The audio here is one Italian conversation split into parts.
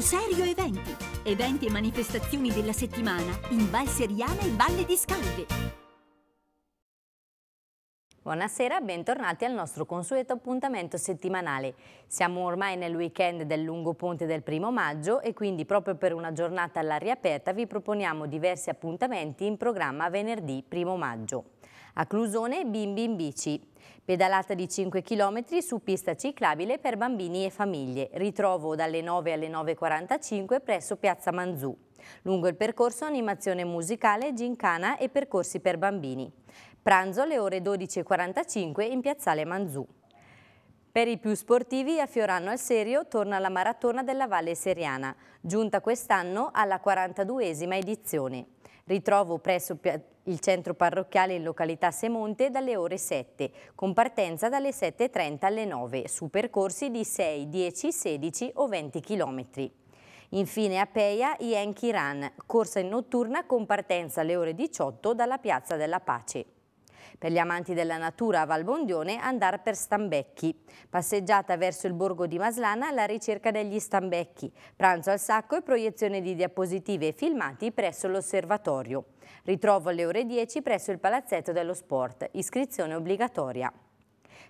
Serio Eventi. Eventi e manifestazioni della settimana in Val Seriana e Valle di Scalve. Buonasera, bentornati al nostro consueto appuntamento settimanale. Siamo ormai nel weekend del lungo ponte del primo maggio e quindi proprio per una giornata all'aria aperta vi proponiamo diversi appuntamenti in programma venerdì primo maggio. A Clusone bimbi in bici. Pedalata di 5 km su pista ciclabile per bambini e famiglie. Ritrovo dalle 9 alle 9.45 presso Piazza Manzù. Lungo il percorso animazione musicale, gincana e percorsi per bambini. Pranzo alle ore 12.45 in Piazzale Manzù. Per i più sportivi a Fiorano al Serio torna la maratona della Valle Seriana, giunta quest'anno alla 42esima edizione. Ritrovo presso il centro parrocchiale in località Semonte dalle ore 7, con partenza dalle 7.30 alle 9, su percorsi di 6, 10, 16 o 20 km. Infine a Peia, Yankee Run, corsa in notturna con partenza alle ore 18 dalla Piazza della Pace. Per gli amanti della natura a Valbondione andare per Stambecchi. Passeggiata verso il borgo di Maslana alla ricerca degli Stambecchi. Pranzo al sacco e proiezione di diapositive e filmati presso l'osservatorio. Ritrovo alle ore 10 presso il palazzetto dello sport. Iscrizione obbligatoria.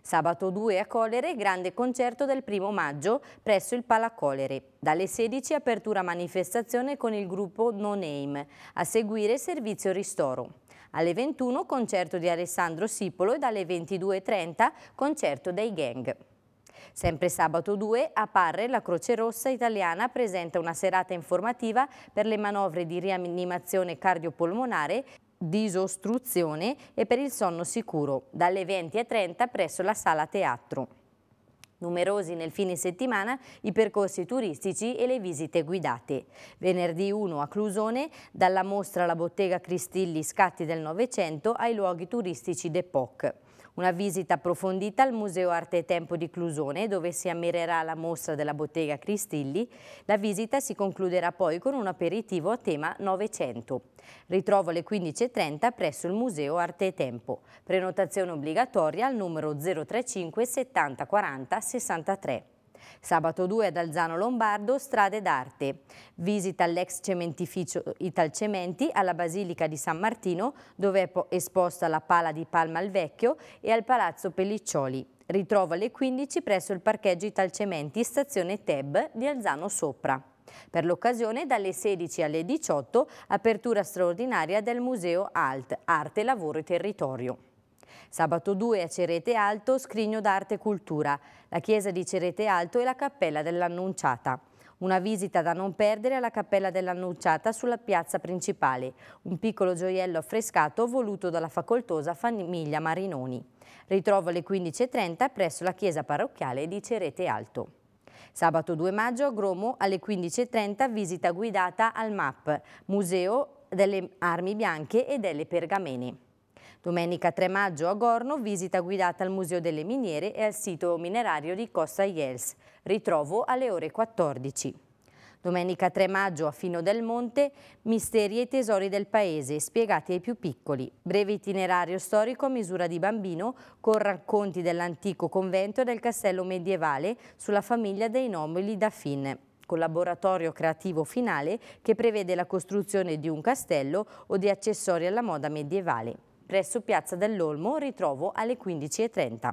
Sabato 2 a Colere, grande concerto del primo maggio presso il Palacolere. Dalle 16 apertura manifestazione con il gruppo No Name. A seguire servizio ristoro alle 21 concerto di Alessandro Sipolo e dalle 22.30 concerto dei gang. Sempre sabato 2 a Parre la Croce Rossa italiana presenta una serata informativa per le manovre di rianimazione cardiopolmonare disostruzione e per il sonno sicuro, dalle 20.30 presso la sala teatro numerosi nel fine settimana i percorsi turistici e le visite guidate. Venerdì 1 a Clusone, dalla mostra La bottega Cristilli Scatti del Novecento ai luoghi turistici d'Epoque. Una visita approfondita al Museo Arte e Tempo di Clusone, dove si ammirerà la mostra della bottega Cristilli. La visita si concluderà poi con un aperitivo a tema 900. Ritrovo alle 15.30 presso il Museo Arte e Tempo. Prenotazione obbligatoria al numero 035 70 40 63. Sabato 2 ad Alzano Lombardo, strade d'arte. Visita all'ex cementificio Italcementi, alla Basilica di San Martino, dove è esposta la pala di Palma al Vecchio e al Palazzo Pelliccioli. Ritrovo alle 15 presso il parcheggio Italcementi, stazione Teb di Alzano Sopra. Per l'occasione, dalle 16 alle 18, apertura straordinaria del Museo ALT, Arte, Lavoro e Territorio. Sabato 2 a Cerete Alto, scrigno d'arte e cultura, la chiesa di Cerete Alto e la cappella dell'Annunciata. Una visita da non perdere alla Cappella dell'Annunciata sulla piazza principale, un piccolo gioiello affrescato voluto dalla facoltosa famiglia Marinoni. Ritrovo alle 15.30 presso la chiesa parrocchiale di Cerete Alto. Sabato 2 maggio a Gromo alle 15.30 visita guidata al MAP, Museo delle Armi Bianche e delle Pergamene. Domenica 3 maggio a Gorno visita guidata al Museo delle Miniere e al sito minerario di Costa Iels. Ritrovo alle ore 14. Domenica 3 maggio a Fino del Monte, misteri e tesori del paese spiegati ai più piccoli. Breve itinerario storico a misura di bambino con racconti dell'antico convento e del castello medievale sulla famiglia dei nobili da Fin. Collaboratorio creativo finale che prevede la costruzione di un castello o di accessori alla moda medievale presso Piazza dell'Olmo, ritrovo alle 15.30.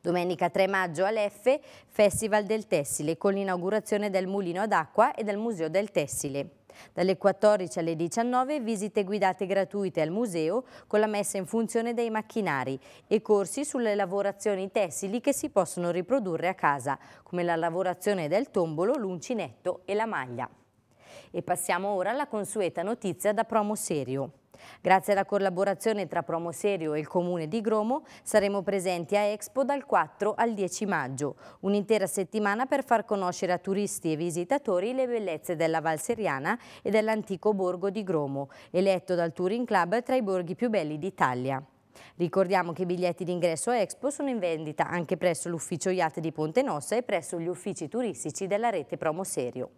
Domenica 3 maggio all'Effe, Festival del Tessile, con l'inaugurazione del mulino ad acqua e del Museo del Tessile. Dalle 14 alle 19 visite guidate gratuite al museo con la messa in funzione dei macchinari e corsi sulle lavorazioni tessili che si possono riprodurre a casa, come la lavorazione del tombolo, l'uncinetto e la maglia. E passiamo ora alla consueta notizia da promo serio. Grazie alla collaborazione tra Promoserio e il Comune di Gromo saremo presenti a Expo dal 4 al 10 maggio, un'intera settimana per far conoscere a turisti e visitatori le bellezze della Val Seriana e dell'antico borgo di Gromo, eletto dal Touring Club tra i borghi più belli d'Italia. Ricordiamo che i biglietti d'ingresso a Expo sono in vendita anche presso l'ufficio IAT di Ponte Nossa e presso gli uffici turistici della rete Promoserio.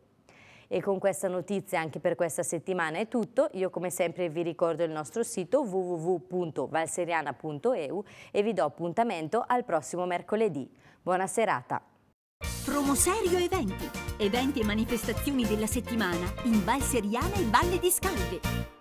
E con questa notizia anche per questa settimana è tutto. Io come sempre vi ricordo il nostro sito www.valseriana.eu e vi do appuntamento al prossimo mercoledì. Buona serata! Promoserio Eventi. Eventi e manifestazioni della settimana in Val e Valle di Scalve.